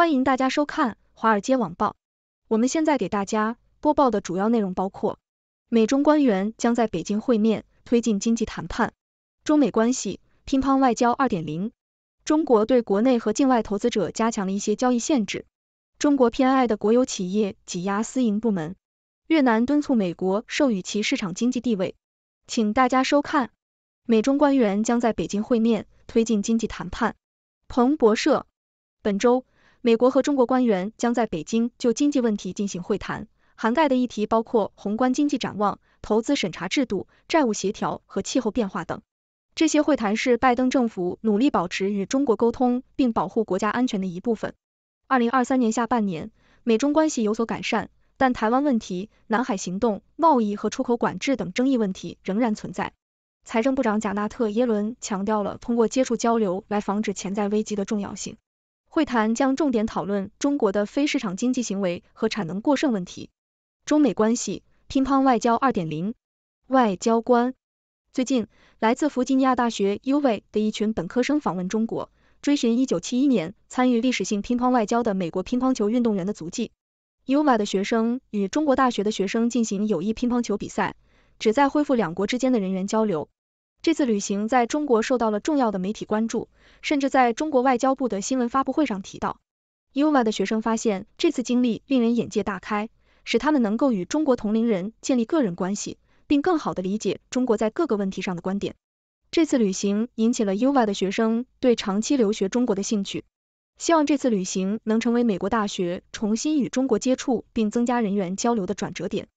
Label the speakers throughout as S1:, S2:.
S1: 欢迎大家收看《华尔街网报》。我们现在给大家播报的主要内容包括：美中官员将在北京会面，推进经济谈判；中美关系乒乓外交二点零；中国对国内和境外投资者加强了一些交易限制；中国偏爱的国有企业挤压私营部门；越南敦促美国授予其市场经济地位。请大家收看。美中官员将在北京会面，推进经济谈判。彭博社本周。美国和中国官员将在北京就经济问题进行会谈，涵盖的议题包括宏观经济展望、投资审查制度、债务协调和气候变化等。这些会谈是拜登政府努力保持与中国沟通并保护国家安全的一部分。二零二三年下半年，美中关系有所改善，但台湾问题、南海行动、贸易和出口管制等争议问题仍然存在。财政部长贾纳特·耶伦强调了通过接触交流来防止潜在危机的重要性。会谈将重点讨论中国的非市场经济行为和产能过剩问题。中美关系，乒乓外交二点零。外交官，最近来自弗吉尼亚大学 UVA 的一群本科生访问中国，追寻一九七一年参与历史性乒乓外交的美国乒乓球运动员的足迹。UVA 的学生与中国大学的学生进行友谊乒乓球比赛，旨在恢复两国之间的人员交流。这次旅行在中国受到了重要的媒体关注，甚至在中国外交部的新闻发布会上提到，UVA 的学生发现这次经历令人眼界大开，使他们能够与中国同龄人建立个人关系，并更好地理解中国在各个问题上的观点。这次旅行引起了 UVA 的学生对长期留学中国的兴趣，希望这次旅行能成为美国大学重新与中国接触并增加人员交流的转折点。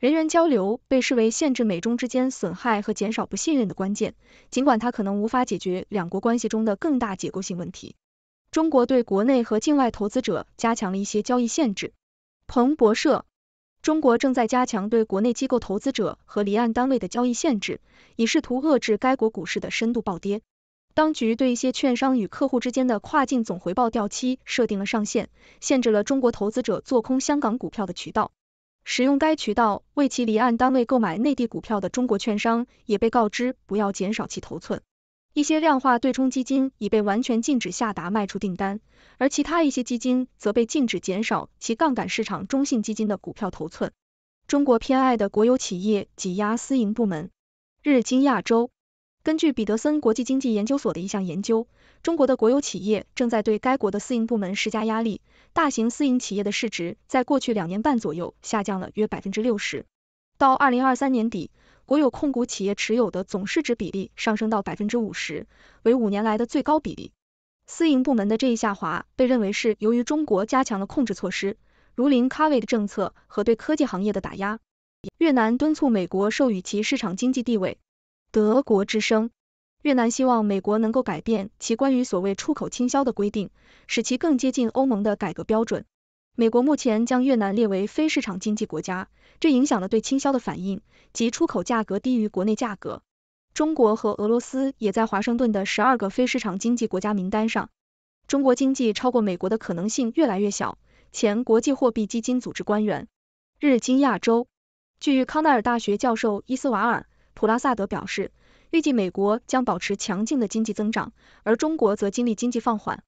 S1: 人员交流被视为限制美中之间损害和减少不信任的关键，尽管它可能无法解决两国关系中的更大结构性问题。中国对国内和境外投资者加强了一些交易限制。彭博社，中国正在加强对国内机构投资者和离岸单位的交易限制，以试图遏制该国股市的深度暴跌。当局对一些券商与客户之间的跨境总回报掉期设定了上限，限制了中国投资者做空香港股票的渠道。使用该渠道为其离岸单位购买内地股票的中国券商，也被告知不要减少其头寸。一些量化对冲基金已被完全禁止下达卖出订单，而其他一些基金则被禁止减少其杠杆市场中性基金的股票头寸。中国偏爱的国有企业挤压私营部门。日经亚洲。根据彼得森国际经济研究所的一项研究，中国的国有企业正在对该国的私营部门施加压力。大型私营企业的市值在过去两年半左右下降了约百分之六十。到二零二三年底，国有控股企业持有的总市值比例上升到百分之五十，为五年来的最高比例。私营部门的这一下滑被认为是由于中国加强了控制措施，如零卡位的政策和对科技行业的打压。越南敦促美国授予其市场经济地位。德国之声：越南希望美国能够改变其关于所谓出口倾销的规定，使其更接近欧盟的改革标准。美国目前将越南列为非市场经济国家，这影响了对倾销的反应及出口价格低于国内价格。中国和俄罗斯也在华盛顿的十二个非市场经济国家名单上。中国经济超过美国的可能性越来越小，前国际货币基金组织官员日经亚洲。据康奈尔大学教授伊斯瓦尔。普拉萨德表示，预计美国将保持强劲的经济增长，而中国则经历经济放缓。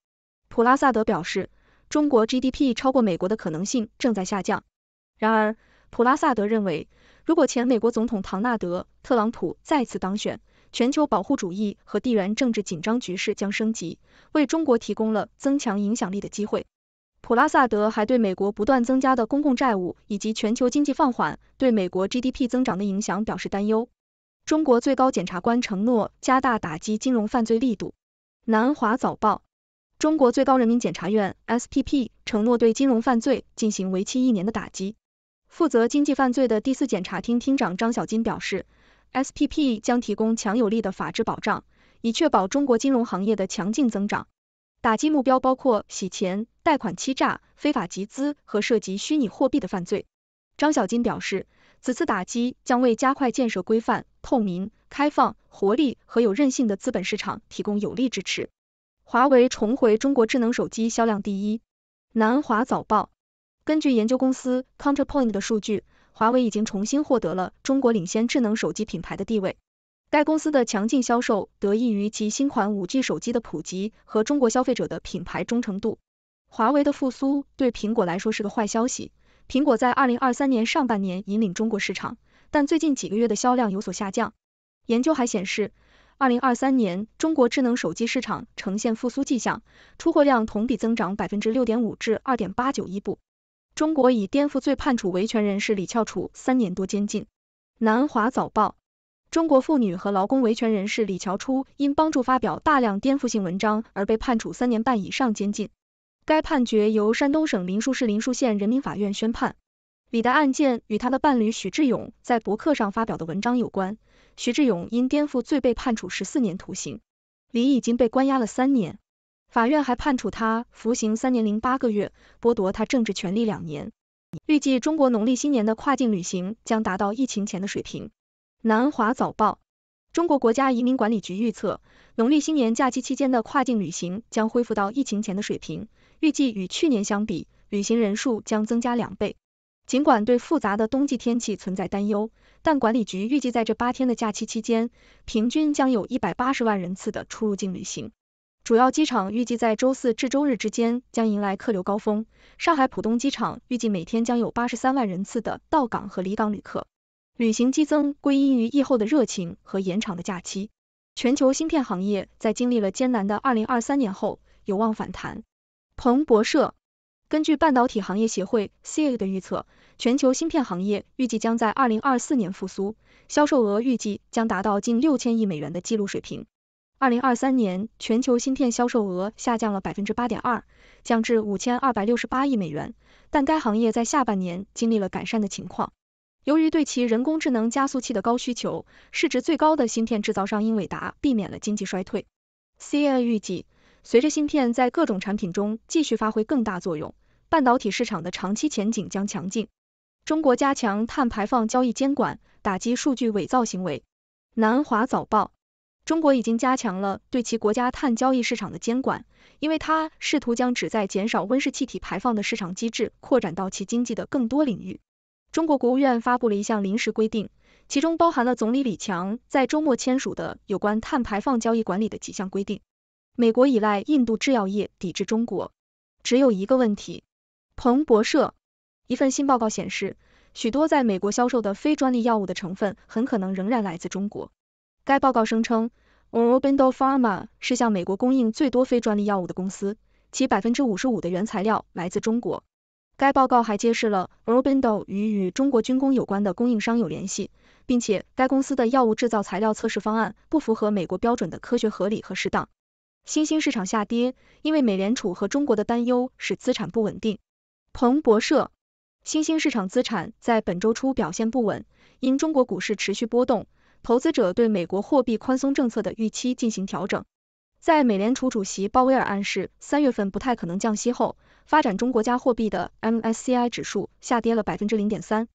S1: 普拉萨德表示，中国 GDP 超过美国的可能性正在下降。然而，普拉萨德认为，如果前美国总统唐纳德·特朗普再次当选，全球保护主义和地缘政治紧张局势将升级，为中国提供了增强影响力的机会。普拉萨德还对美国不断增加的公共债务以及全球经济放缓对美国 GDP 增长的影响表示担忧。中国最高检察官承诺加大打击金融犯罪力度。南华早报，中国最高人民检察院 SPP 承诺对金融犯罪进行为期一年的打击。负责经济犯罪的第四检察厅厅长张小金表示，SPP 将提供强有力的法治保障，以确保中国金融行业的强劲增长。打击目标包括洗钱、贷款欺诈、非法集资和涉及虚拟货币的犯罪。张小金表示，此次打击将为加快建设规范。透明、开放、活力和有韧性的资本市场提供有力支持。华为重回中国智能手机销量第一。南华早报根据研究公司 Counterpoint 的数据，华为已经重新获得了中国领先智能手机品牌的地位。该公司的强劲销售得益于其新款五 G 手机的普及和中国消费者的品牌忠诚度。华为的复苏对苹果来说是个坏消息。苹果在二零二三年上半年引领中国市场。但最近几个月的销量有所下降。研究还显示，二零二三年中国智能手机市场呈现复苏迹象，出货量同比增长百分之六点五至二点八九亿部。中国以颠覆罪判处维权人士李翘楚三年多监禁。南华早报：中国妇女和劳工维权人士李翘初因帮助发表大量颠覆性文章而被判处三年半以上监禁。该判决由山东省临沭市临沭县人民法院宣判。李的案件与他的伴侣许志勇在博客上发表的文章有关。许志勇因颠覆罪被判处十四年徒刑，李已经被关押了三年。法院还判处他服刑三年零八个月，剥夺他政治权利两年。预计中国农历新年的跨境旅行将达到疫情前的水平。南华早报，中国国家移民管理局预测，农历新年假期期间的跨境旅行将恢复到疫情前的水平，预计与去年相比，旅行人数将增加两倍。尽管对复杂的冬季天气存在担忧，但管理局预计在这八天的假期期间，平均将有一百八十万人次的出入境旅行。主要机场预计在周四至周日之间将迎来客流高峰。上海浦东机场预计每天将有八十三万人次的到港和离港旅客。旅行激增归因于疫后的热情和延长的假期。全球芯片行业在经历了艰难的二零二三年后，有望反弹。彭博社。根据半导体行业协会 CA 的预测，全球芯片行业预计将在二零二四年复苏，销售额预计将达到近六千亿美元的记录水平。二零二三年全球芯片销售额下降了百分之八点二，降至五千二百六十八亿美元，但该行业在下半年经历了改善的情况。由于对其人工智能加速器的高需求，市值最高的芯片制造商英伟达避免了经济衰退。CA 预计。随着芯片在各种产品中继续发挥更大作用，半导体市场的长期前景将强劲。中国加强碳排放交易监管，打击数据伪造行为。南华早报：中国已经加强了对其国家碳交易市场的监管，因为它试图将旨在减少温室气体排放的市场机制扩展到其经济的更多领域。中国国务院发布了一项临时规定，其中包含了总理李强在周末签署的有关碳排放交易管理的几项规定。美国依赖印度制药业抵制中国，只有一个问题。彭博社一份新报告显示，许多在美国销售的非专利药物的成分很可能仍然来自中国。该报告声称，Orbendo Pharma 是向美国供应最多非专利药物的公司，其百分之五十五的原材料来自中国。该报告还揭示了 Orbendo 与与中国军工有关的供应商有联系，并且该公司的药物制造材料测试方案不符合美国标准的科学合理和适当。新兴市场下跌，因为美联储和中国的担忧使资产不稳定。彭博社，新兴市场资产在本周初表现不稳，因中国股市持续波动，投资者对美国货币宽松政策的预期进行调整。在美联储主席鲍威尔暗示三月份不太可能降息后，发展中国家货币的 MSCI 指数下跌了百分之零点三。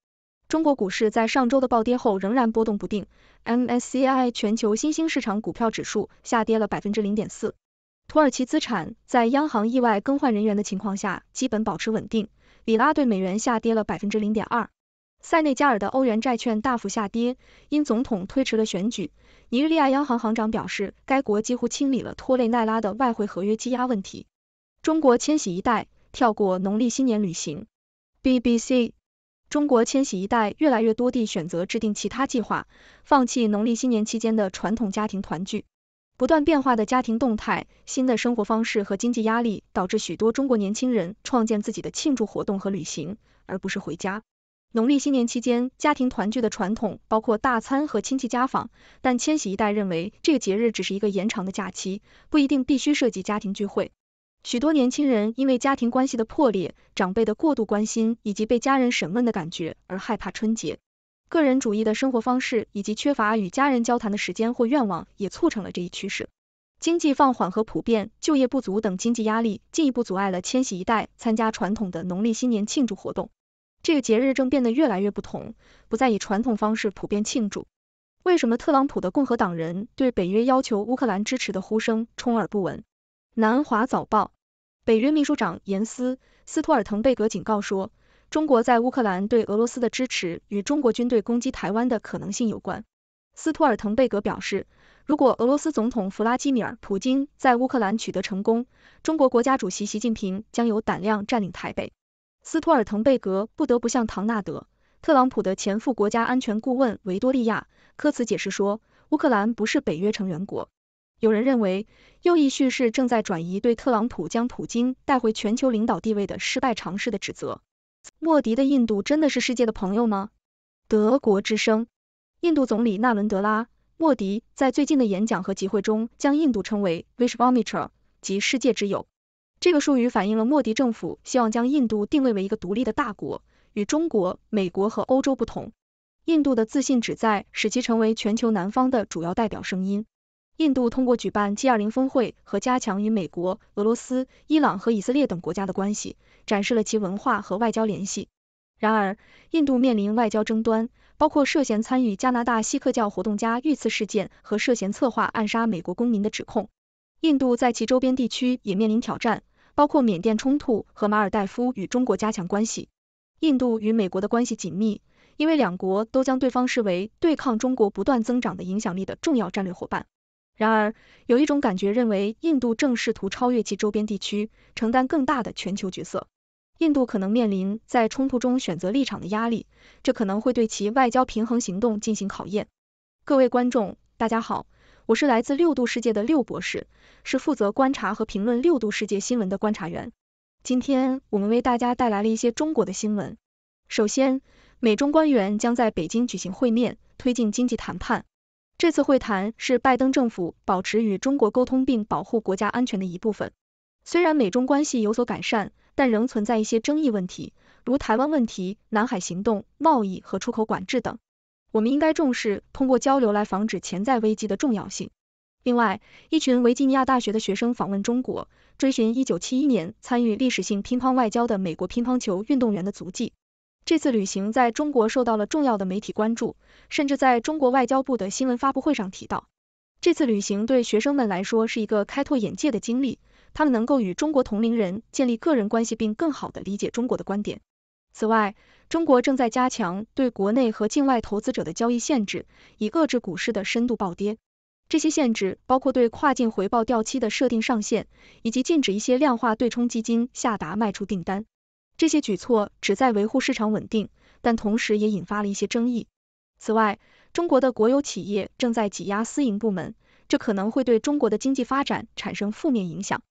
S1: 中国股市在上周的暴跌后仍然波动不定，MSCI 全球新兴市场股票指数下跌了百分之零点四。土耳其资产在央行意外更换人员的情况下基本保持稳定，里拉对美元下跌了百分之零点二。塞内加尔的欧元债券大幅下跌，因总统推迟了选举。尼日利亚央行行长表示，该国几乎清理了拖累奈拉的外汇合约积压问题。中国千禧一代跳过农历新年旅行。BBC。中国千禧一代越来越多地选择制定其他计划，放弃农历新年期间的传统家庭团聚。不断变化的家庭动态、新的生活方式和经济压力，导致许多中国年轻人创建自己的庆祝活动和旅行，而不是回家。农历新年期间家庭团聚的传统包括大餐和亲戚家访，但千禧一代认为这个节日只是一个延长的假期，不一定必须涉及家庭聚会。许多年轻人因为家庭关系的破裂、长辈的过度关心以及被家人审问的感觉而害怕春节。个人主义的生活方式以及缺乏与家人交谈的时间或愿望也促成了这一趋势。经济放缓和普遍就业不足等经济压力进一步阻碍了千禧一代参加传统的农历新年庆祝活动。这个节日正变得越来越不同，不再以传统方式普遍庆祝。为什么特朗普的共和党人对北约要求乌克兰支持的呼声充耳不闻？南华早报。北约秘书长严斯·斯托尔滕贝格警告说，中国在乌克兰对俄罗斯的支持与中国军队攻击台湾的可能性有关。斯托尔滕贝格表示，如果俄罗斯总统弗拉基米尔·普京在乌克兰取得成功，中国国家主席习近平将有胆量占领台北。斯托尔滕贝格不得不向唐纳德·特朗普的前副国家安全顾问维多利亚·科茨解释说，乌克兰不是北约成员国。有人认为，右翼叙事正在转移对特朗普将普京带回全球领导地位的失败尝试的指责。莫迪的印度真的是世界的朋友吗？德国之声，印度总理纳伦德拉·莫迪在最近的演讲和集会中将印度称为 Vishvamitra，即世界之友。这个术语反映了莫迪政府希望将印度定位为一个独立的大国，与中国、美国和欧洲不同。印度的自信旨在使其成为全球南方的主要代表声音。印度通过举办 G20 峰会和加强与美国、俄罗斯、伊朗和以色列等国家的关系，展示了其文化和外交联系。然而，印度面临外交争端，包括涉嫌参与加拿大锡克教活动家遇刺事件和涉嫌策划暗杀美国公民的指控。印度在其周边地区也面临挑战，包括缅甸冲突和马尔代夫与中国加强关系。印度与美国的关系紧密，因为两国都将对方视为对抗中国不断增长的影响力的重要战略伙伴。然而，有一种感觉认为，印度正试图超越其周边地区，承担更大的全球角色。印度可能面临在冲突中选择立场的压力，这可能会对其外交平衡行动进行考验。各位观众，大家好，我是来自六度世界的六博士，是负责观察和评论六度世界新闻的观察员。今天我们为大家带来了一些中国的新闻。首先，美中官员将在北京举行会面，推进经济谈判。这次会谈是拜登政府保持与中国沟通并保护国家安全的一部分。虽然美中关系有所改善，但仍存在一些争议问题，如台湾问题、南海行动、贸易和出口管制等。我们应该重视通过交流来防止潜在危机的重要性。另外，一群维吉尼亚大学的学生访问中国，追寻1971年参与历史性乒乓外交的美国乒乓球运动员的足迹。这次旅行在中国受到了重要的媒体关注，甚至在中国外交部的新闻发布会上提到，这次旅行对学生们来说是一个开拓眼界的经历，他们能够与中国同龄人建立个人关系，并更好地理解中国的观点。此外，中国正在加强对国内和境外投资者的交易限制，以遏制股市的深度暴跌。这些限制包括对跨境回报掉期的设定上限，以及禁止一些量化对冲基金下达卖出订单。这些举措旨在维护市场稳定，但同时也引发了一些争议。此外，中国的国有企业正在挤压私营部门，这可能会对中国的经济发展产生负面影响。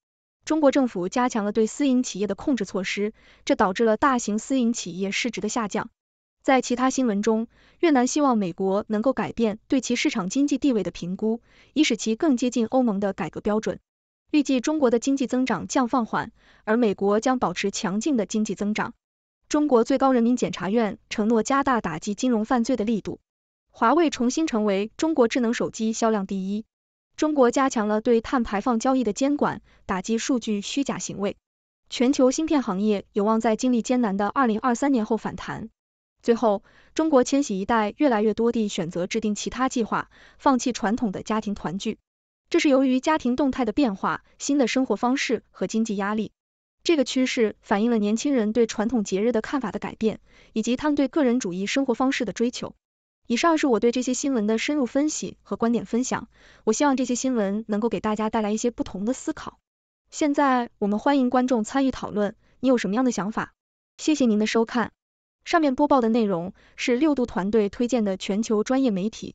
S1: 中国政府加强了对私营企业的控制措施，这导致了大型私营企业市值的下降。在其他新闻中，越南希望美国能够改变对其市场经济地位的评估，以使其更接近欧盟的改革标准。预计中国的经济增长将放缓，而美国将保持强劲的经济增长。中国最高人民检察院承诺加大打击金融犯罪的力度。华为重新成为中国智能手机销量第一。中国加强了对碳排放交易的监管，打击数据虚假行为。全球芯片行业有望在经历艰难的二零二三年后反弹。最后，中国千禧一代越来越多地选择制定其他计划，放弃传统的家庭团聚。这是由于家庭动态的变化、新的生活方式和经济压力。这个趋势反映了年轻人对传统节日的看法的改变，以及他们对个人主义生活方式的追求。以上是我对这些新闻的深入分析和观点分享。我希望这些新闻能够给大家带来一些不同的思考。现在我们欢迎观众参与讨论，你有什么样的想法？谢谢您的收看。上面播报的内容是六度团队推荐的全球专业媒体。